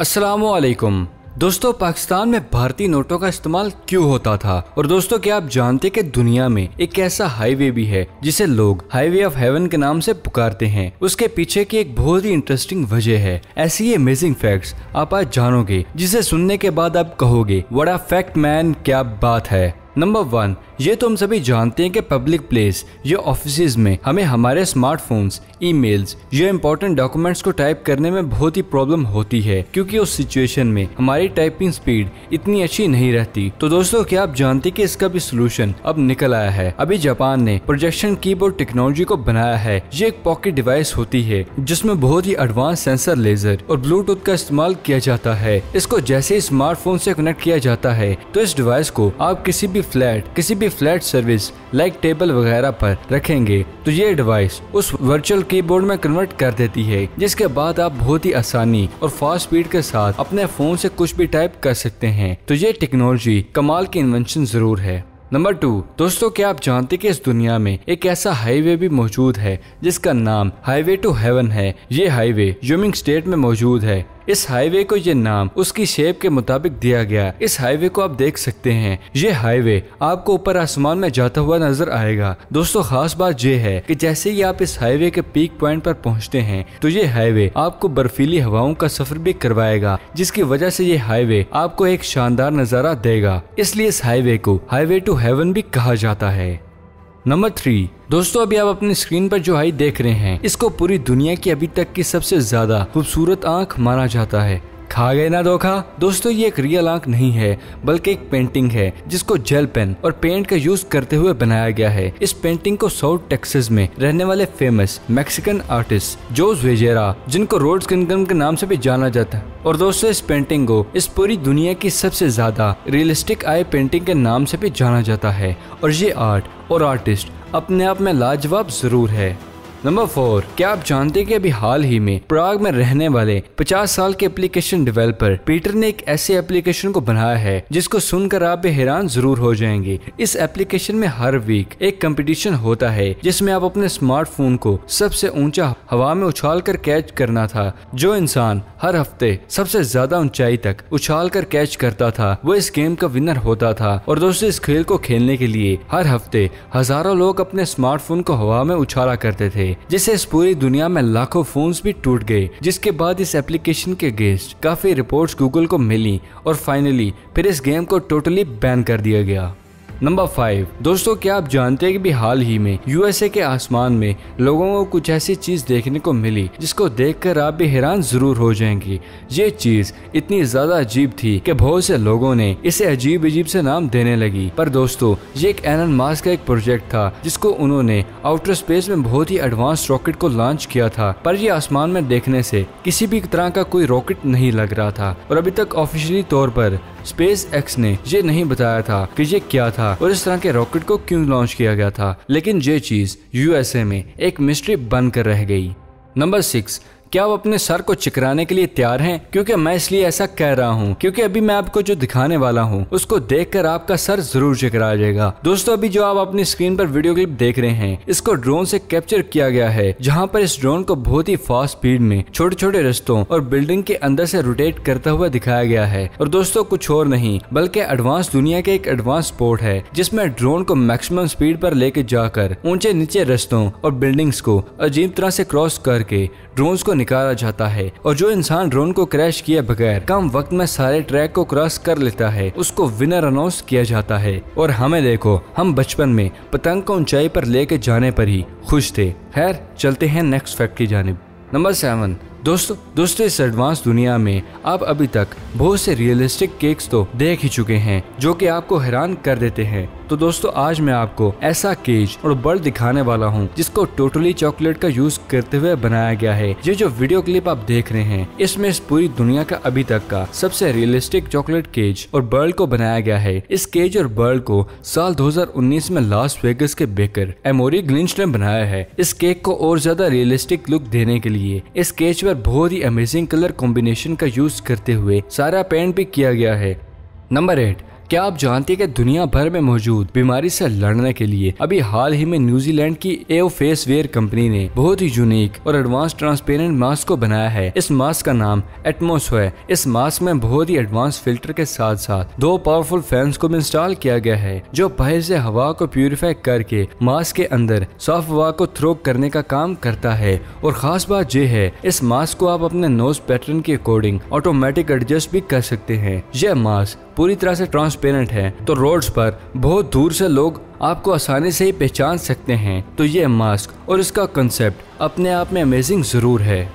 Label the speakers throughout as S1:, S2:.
S1: असलकुम दोस्तों पाकिस्तान में भारतीय नोटों का इस्तेमाल क्यों होता था और दोस्तों क्या आप जानते हैं कि दुनिया में एक ऐसा हाईवे भी है जिसे लोग हाईवे ऑफ हेवन के नाम से पुकारते हैं उसके पीछे की एक बहुत ही इंटरेस्टिंग वजह है ऐसी ही अमेजिंग फैक्ट्स आप आज जानोगे जिसे सुनने के बाद आप कहोगे वड़ा फैक्ट मैन क्या बात है नंबर वन ये तो हम सभी जानते हैं कि पब्लिक प्लेस या ऑफिस में हमें हमारे स्मार्टफोन्स ईमेल्स या इम्पोर्टेंट डॉक्यूमेंट्स को टाइप करने में बहुत ही प्रॉब्लम होती है क्योंकि उस सिचुएशन में हमारी टाइपिंग स्पीड इतनी अच्छी नहीं रहती तो दोस्तों क्या आप जानते कि इसका भी सोल्यूशन अब निकल आया है अभी जापान ने प्रोजेक्शन कीबोर्ड टेक्नोलॉजी को बनाया है ये एक पॉकेट डिवाइस होती है जिसमे बहुत ही एडवांस सेंसर लेजर और ब्लूटूथ का इस्तेमाल किया जाता है इसको जैसे ही स्मार्टफोन से कनेक्ट किया जाता है तो इस डिवाइस को आप किसी भी फ्लैट किसी भी फ्लैट सर्विस लाइक टेबल वगैरह पर रखेंगे तो ये डिवाइस उस वर्चुअल कीबोर्ड में कन्वर्ट कर देती है जिसके बाद आप बहुत ही आसानी और फास्ट स्पीड के साथ अपने फोन से कुछ भी टाइप कर सकते हैं तो ये टेक्नोलॉजी कमाल की इन्वेंशन जरूर है नंबर टू दोस्तों क्या आप जानते कि इस दुनिया में एक ऐसा हाईवे भी मौजूद है जिसका नाम हाईवे टू हेवन है ये हाईवे यूमिंग स्टेट में मौजूद है इस हाईवे को ये नाम उसकी शेप के मुताबिक दिया गया इस हाईवे को आप देख सकते हैं ये हाईवे आपको ऊपर आसमान में जाता हुआ नजर आएगा दोस्तों खास बात यह है कि जैसे ही आप इस हाईवे के पीक पॉइंट पर पहुंचते हैं तो ये हाईवे आपको बर्फीली हवाओं का सफर भी करवाएगा जिसकी वजह से ये हाईवे आपको एक शानदार नजारा देगा इसलिए इस हाईवे को हाईवे टू हेवन भी कहा जाता है नंबर थ्री दोस्तों अभी आप अपनी स्क्रीन पर जो हाई देख रहे हैं इसको पूरी दुनिया की अभी तक की सबसे ज्यादा खूबसूरत आंख माना जाता है खा गए ना धोखा दोस्तों ये एक रियल आंख नहीं है बल्कि एक पेंटिंग है जिसको जेल पेन और पेंट का यूज करते हुए बनाया गया है इस पेंटिंग को साउथ टेक्सास में रहने वाले फेमस मैक्सिकन आर्टिस्ट जोस वेजेरा जिनको रोड किंगडम के नाम से भी जाना जाता है और दोस्तों इस पेंटिंग को इस पूरी दुनिया की सबसे ज्यादा रियलिस्टिक आई पेंटिंग के नाम से भी जाना जाता है और ये आर्ट और आर्टिस्ट अपने आप में लाजवाब जरूर है नंबर फोर क्या आप जानते हैं कि अभी हाल ही में प्राग में रहने वाले 50 साल के एप्लीकेशन डेवलपर पीटर ने एक ऐसे एप्लीकेशन को बनाया है जिसको सुनकर आप भी हैरान जरूर हो जाएंगे इस एप्लीकेशन में हर वीक एक कंपटीशन होता है जिसमें आप अपने स्मार्टफोन को सबसे ऊंचा हवा में उछाल कर कैच करना था जो इंसान हर हफ्ते सबसे ज्यादा ऊंचाई तक उछाल कर कैच करता था वो इस गेम का विनर होता था और दोस्तों इस खेल को खेलने के लिए हर हफ्ते हजारों लोग अपने स्मार्टफोन को हवा में उछाला करते थे जिससे इस पूरी दुनिया में लाखों फोन्स भी टूट गए जिसके बाद इस एप्लीकेशन के अगेंस्ट काफी रिपोर्ट्स गूगल को मिली और फाइनली फिर इस गेम को टोटली बैन कर दिया गया नंबर फाइव दोस्तों क्या आप जानते हैं कि हाल ही में यूएसए के आसमान में लोगों को कुछ ऐसी चीज देखने को मिली जिसको देखकर आप भी हैरान जरूर हो जाएंगी ये चीज इतनी ज्यादा अजीब थी कि बहुत से लोगों ने इसे अजीब अजीब से नाम देने लगी पर दोस्तों ये एक एन मास का एक प्रोजेक्ट था जिसको उन्होंने आउटर स्पेस में बहुत ही एडवांस रॉकेट को लॉन्च किया था पर यह आसमान में देखने से किसी भी तरह का कोई रॉकेट नहीं लग रहा था और अभी तक ऑफिशियली तौर पर स्पेस एक्स ने ये नहीं बताया था कि ये क्या था और इस तरह के रॉकेट को क्यों लॉन्च किया गया था लेकिन ये चीज यूएसए में एक मिस्ट्री बनकर रह गई नंबर सिक्स क्या आप अपने सर को चिकराने के लिए तैयार हैं क्योंकि मैं इसलिए ऐसा कह रहा हूँ क्योंकि अभी मैं आपको जो दिखाने वाला हूँ उसको देखकर आपका सर जरूर चिकरा जाएगा दोस्तों अभी जो आप अपनी स्क्रीन पर वीडियो क्लिप देख रहे हैं इसको ड्रोन से कैप्चर किया गया है जहाँ पर इस ड्रोन को बहुत ही फास्ट स्पीड में छोटे छोटे रस्तों और बिल्डिंग के अंदर से रोटेट करता हुआ दिखाया गया है और दोस्तों कुछ और नहीं बल्कि एडवांस दुनिया का एक एडवांस स्पोर्ट है जिसमे ड्रोन को मैक्सिमम स्पीड पर लेके जाकर ऊंचे नीचे रस्तों और बिल्डिंग्स को अजीब तरह से क्रॉस करके ड्रोन को निकाला जाता है और जो इंसान ड्रोन को क्रैश किए बगैर कम वक्त में सारे ट्रैक को क्रॉस कर लेता है उसको विनर अनाउंस किया जाता है और हमें देखो हम बचपन में पतंग को ऊंचाई पर लेके जाने पर ही खुश थे खैर चलते हैं नेक्स्ट फैक्ट की जानब नंबर सेवन दोस्तों दोस्तों इस एडवांस दुनिया में आप अभी तक बहुत से रियलिस्टिक केक्स तो देख ही चुके हैं जो कि आपको हैरान कर देते हैं तो दोस्तों आज मैं आपको ऐसा केज और बर्ड दिखाने वाला हूँ जिसको टोटली चॉकलेट का यूज करते हुए बनाया गया है ये जो वीडियो क्लिप आप देख रहे हैं इसमें इस पूरी दुनिया का अभी तक का सबसे रियलिस्टिक चॉकलेट केज और बर्ड को बनाया गया है इस केज और बर्ड को साल 2019 में लॉस वेगस के बेकर एमोरी ग्लिंच ने बनाया है इस केक को और ज्यादा रियलिस्टिक लुक देने के लिए इस केज पर बहुत ही अमेजिंग कलर कॉम्बिनेशन का यूज करते हुए सारा पेंट भी किया गया है नंबर एट क्या आप जानते हैं कि दुनिया भर में मौजूद बीमारी से लड़ने के लिए अभी हाल ही में न्यूजीलैंड की एओ फेस वेयर कंपनी ने बहुत ही यूनिक और एडवांस ट्रांसपेरेंट मास्क को बनाया है इस मास्क का नाम एटमोस है इस मास्क में बहुत ही एडवांस फिल्टर के साथ साथ दो पावरफुल फैंस को भी इंस्टॉल किया गया है जो बाहर से हवा को प्यूरिफाई करके मास्क के अंदर साफ हवा को थ्रो करने का काम करता है और खास बात यह है इस मास्क को आप अपने नोज पैटर्न के अकॉर्डिंग ऑटोमेटिक एडजस्ट भी कर सकते हैं यह मास्क पूरी तरह से ट्रांसपेरेंट है तो रोड्स पर बहुत दूर से लोग आपको आसानी से ही पहचान सकते हैं तो ये मास्क और इसका कंसेप्ट अपने आप में अमेजिंग जरूर है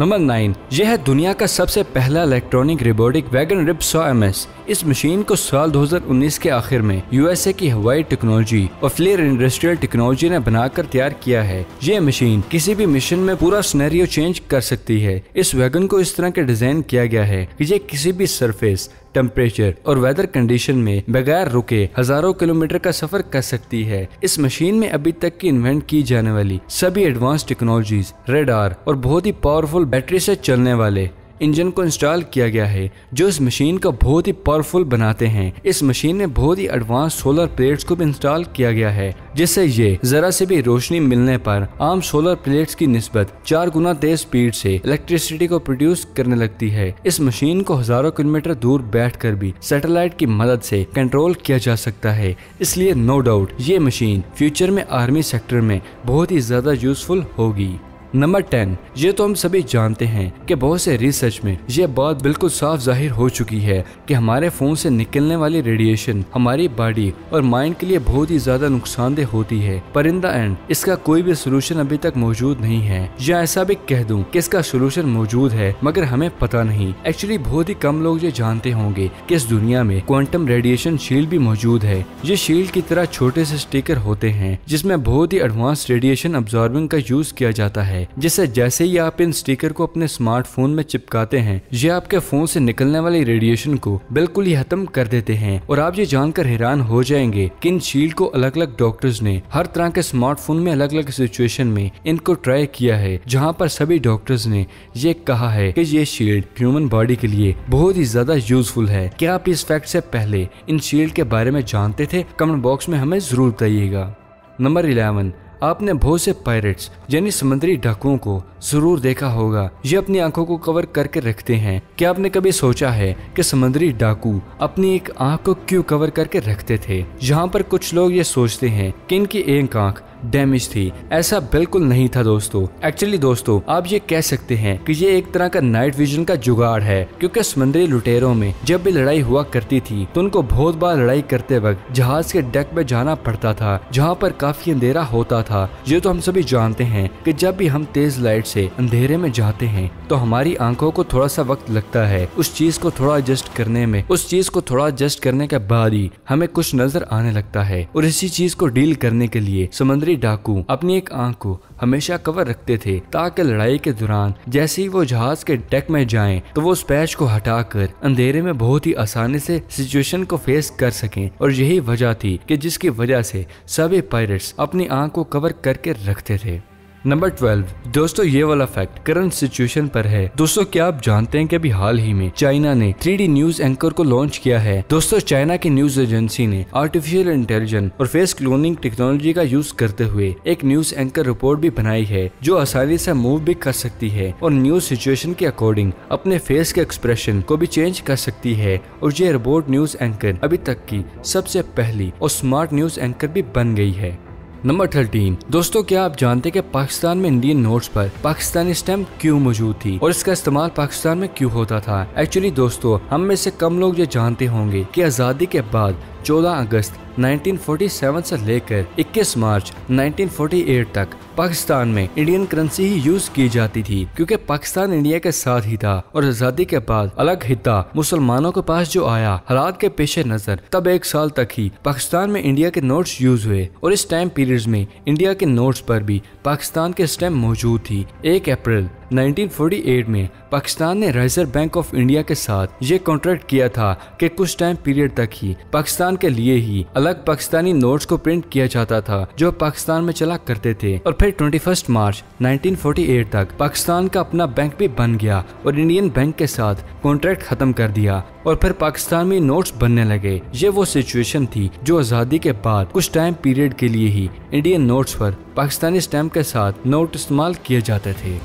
S1: नंबर नाइन यह है दुनिया का सबसे पहला इलेक्ट्रॉनिक रिबोटिक वैगन रिप सौ एम इस मशीन को साल 2019 के आखिर में यूएसए की हवाई टेक्नोलॉजी और फ्लेयर इंडस्ट्रियल टेक्नोलॉजी ने बनाकर तैयार किया है यह मशीन किसी भी मिशन में पूरा स्नेरियो चेंज कर सकती है इस वैगन को इस तरह के डिजाइन किया गया है कि यह किसी भी सरफेस टेम्परेचर और वेदर कंडीशन में बगैर रुके हजारों किलोमीटर का सफर कर सकती है इस मशीन में अभी तक की इन्वेंट की जाने वाली सभी एडवांस टेक्नोलॉजीज रेडार और बहुत ही पावरफुल बैटरी से चलने वाले इंजन को इंस्टॉल किया गया है जो इस मशीन को बहुत ही पावरफुल बनाते हैं इस मशीन में बहुत ही एडवांस सोलर प्लेट्स को भी इंस्टॉल किया गया है जिससे ये जरा से भी रोशनी मिलने पर आम सोलर प्लेट्स की नस्बत चार गुना तेज स्पीड से इलेक्ट्रिसिटी को प्रोड्यूस करने लगती है इस मशीन को हजारों किलोमीटर दूर कर भी सेटेलाइट की मदद से कंट्रोल किया जा सकता है इसलिए नो डाउट ये मशीन फ्यूचर में आर्मी सेक्टर में बहुत ही ज्यादा यूजफुल होगी नंबर टेन ये तो हम सभी जानते हैं कि बहुत से रिसर्च में ये बात बिल्कुल साफ जाहिर हो चुकी है कि हमारे फ़ोन से निकलने वाली रेडिएशन हमारी बॉडी और माइंड के लिए बहुत ही ज़्यादा नुकसानदेह होती है पर इन द एंड इसका कोई भी सोल्यूशन अभी तक मौजूद नहीं है या ऐसा भी कह दूं कि इसका सोल्यूशन मौजूद है मगर हमें पता नहीं एक्चुअली बहुत ही कम लोग ये जानते होंगे कि इस दुनिया में क्वांटम रेडिएशन शील्ड भी मौजूद है ये शील्ड की तरह छोटे से स्टिकर होते हैं जिसमें बहुत ही एडवांस रेडिएशन अब्जॉर्बिंग का यूज किया जाता है है जिसे जैसे ही आप इन स्टिकर को अपने स्मार्टफोन में चिपकाते हैं ये आपके फोन से निकलने वाले रेडिएशन को बिल्कुल ही खत्म कर देते हैं और आप ये जानकर हैरान हो जाएंगे कि इन शील्ड को अलग अलग डॉक्टर्स ने हर तरह के स्मार्टफोन में अलग अलग सिचुएशन में इनको ट्राई किया है जहाँ पर सभी डॉक्टर्स ने ये कहा है की ये शील्ड ह्यूमन बॉडी के लिए बहुत ही ज्यादा यूजफुल है क्या आप इस फैक्ट से पहले इन शील्ड के बारे में जानते थे कमेंट बॉक्स में हमें जरूर बताइएगा नंबर इलेवन आपने बहुत से पायरेट्स यानी समुद्री डाकुओं को जरूर देखा होगा ये अपनी आंखों को कवर करके रखते हैं क्या आपने कभी सोचा है कि समुद्री डाकू अपनी एक आंख को क्यों कवर करके रखते थे यहाँ पर कुछ लोग ये सोचते हैं कि इनकी एक आंख डैमेज थी ऐसा बिल्कुल नहीं था दोस्तों एक्चुअली दोस्तों आप ये कह सकते हैं कि ये एक तरह का नाइट विजन का जुगाड़ है क्योंकि समुद्री लुटेरों में जब भी लड़ाई हुआ करती थी तो उनको बहुत बार लड़ाई करते वक्त जहाज के डेक में जाना पड़ता था जहाँ पर काफी अंधेरा होता था ये तो हम सभी जानते हैं कि जब भी हम तेज लाइट से अंधेरे में जाते हैं तो हमारी आंखों को थोड़ा सा वक्त लगता है उस चीज को थोड़ा एडजस्ट करने में उस चीज को थोड़ा एडजस्ट करने के बाद ही हमें कुछ नजर आने लगता है और इसी चीज को डील करने के लिए समुद्री समुद्री डाकू अपनी एक आंख को हमेशा कवर रखते थे ताकि लड़ाई के दौरान जैसे ही वो जहाज के डेक में जाएं तो वो स्पैच को हटाकर अंधेरे में बहुत ही आसानी से सिचुएशन को फेस कर सकें और यही वजह थी कि जिसकी वजह से सभी पायरेट्स अपनी आंख को कवर करके रखते थे नंबर ट्वेल्व दोस्तों ये वाला फैक्ट करंट सिचुएशन पर है दोस्तों क्या आप जानते हैं कि अभी हाल ही में चाइना ने थ्री न्यूज एंकर को लॉन्च किया है दोस्तों चाइना की न्यूज एजेंसी ने आर्टिफिशियल इंटेलिजेंस और फेस क्लोनिंग टेक्नोलॉजी का यूज करते हुए एक न्यूज एंकर रिपोर्ट भी बनाई है जो आसानी से मूव भी कर सकती है और न्यूज सिचुएशन के अकॉर्डिंग अपने फेस के एक्सप्रेशन को भी चेंज कर सकती है और ये रिपोर्ट न्यूज एंकर अभी तक की सबसे पहली और स्मार्ट न्यूज एंकर भी बन गई है नंबर थर्टीन दोस्तों क्या आप जानते कि पाकिस्तान में इंडियन नोट्स पर पाकिस्तानी स्टैम्प क्यों मौजूद थी और इसका इस्तेमाल पाकिस्तान में क्यों होता था एक्चुअली दोस्तों हम में से कम लोग ये जानते होंगे कि आज़ादी के बाद 14 अगस्त 1947 से लेकर 21 मार्च 1948 तक पाकिस्तान में इंडियन करेंसी ही यूज की जाती थी क्योंकि पाकिस्तान इंडिया के साथ ही था और आजादी के बाद अलग हिता मुसलमानों के पास जो आया हालात के पेश नजर तब एक साल तक ही पाकिस्तान में इंडिया के नोट्स यूज हुए और इस टाइम पीरियड में इंडिया के नोट्स पर भी पाकिस्तान के स्टैम्प मौजूद थी एक अप्रैल 1948 में पाकिस्तान ने रिजर्व बैंक ऑफ इंडिया के साथ ये कॉन्ट्रैक्ट किया था कि कुछ टाइम पीरियड तक ही पाकिस्तान के लिए ही अलग पाकिस्तानी नोट्स को प्रिंट किया जाता था जो पाकिस्तान में चला करते थे और फिर 21 मार्च 1948 तक पाकिस्तान का अपना बैंक भी बन गया और इंडियन बैंक के साथ कॉन्ट्रैक्ट खत्म कर दिया और फिर पाकिस्तान में नोट्स बनने लगे ये वो सिचुएशन थी जो आज़ादी के बाद कुछ टाइम पीरियड के लिए ही इंडियन नोट्स पर पाकिस्तानी स्टैम्प के साथ नोट इस्तेमाल किए जाते थे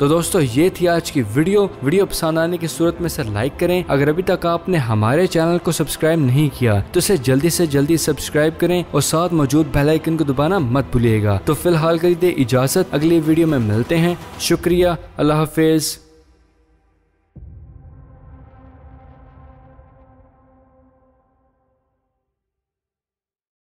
S1: तो दोस्तों ये थी आज की वीडियो वीडियो पसंद आने की सूरत में से लाइक करें अगर अभी तक आपने हमारे चैनल को सब्सक्राइब नहीं किया तो इसे जल्दी से जल्दी सब्सक्राइब करें और साथ मौजूद बेलाइकन को दबाना मत भूलिएगा तो फिलहाल करी दे इजाजत अगली वीडियो में मिलते हैं शुक्रिया अल्लाह हाफिज़